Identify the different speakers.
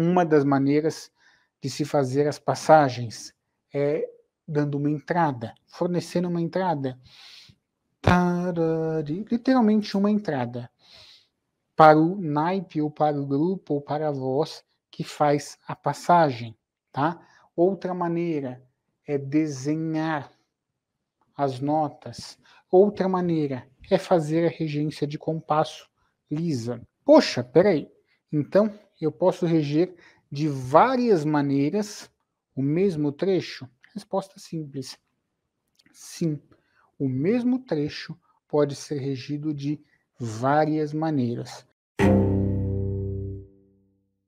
Speaker 1: uma das maneiras de se fazer as passagens é dando uma entrada, fornecendo uma entrada, tarari, literalmente uma entrada para o naipe ou para o grupo ou para a voz que faz a passagem, tá? Outra maneira é desenhar as notas. Outra maneira é fazer a regência de compasso lisa. Poxa, peraí. Então, eu posso reger de várias maneiras o mesmo trecho? Resposta simples. Sim, o mesmo trecho pode ser regido de várias maneiras.